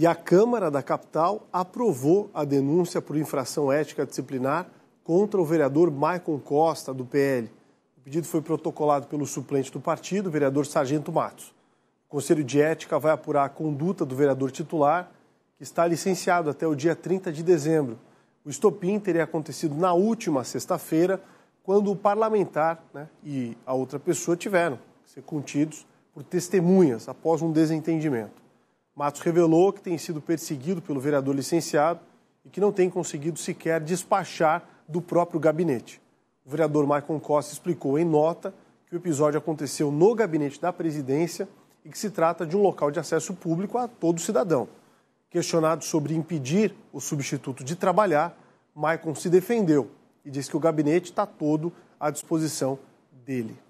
e a Câmara da Capital aprovou a denúncia por infração ética disciplinar contra o vereador Maicon Costa, do PL. O pedido foi protocolado pelo suplente do partido, o vereador Sargento Matos. O Conselho de Ética vai apurar a conduta do vereador titular, que está licenciado até o dia 30 de dezembro. O estopim teria acontecido na última sexta-feira, quando o parlamentar né, e a outra pessoa tiveram que ser contidos por testemunhas após um desentendimento. Matos revelou que tem sido perseguido pelo vereador licenciado e que não tem conseguido sequer despachar do próprio gabinete. O vereador Maicon Costa explicou em nota que o episódio aconteceu no gabinete da presidência e que se trata de um local de acesso público a todo cidadão. Questionado sobre impedir o substituto de trabalhar, Maicon se defendeu e disse que o gabinete está todo à disposição dele.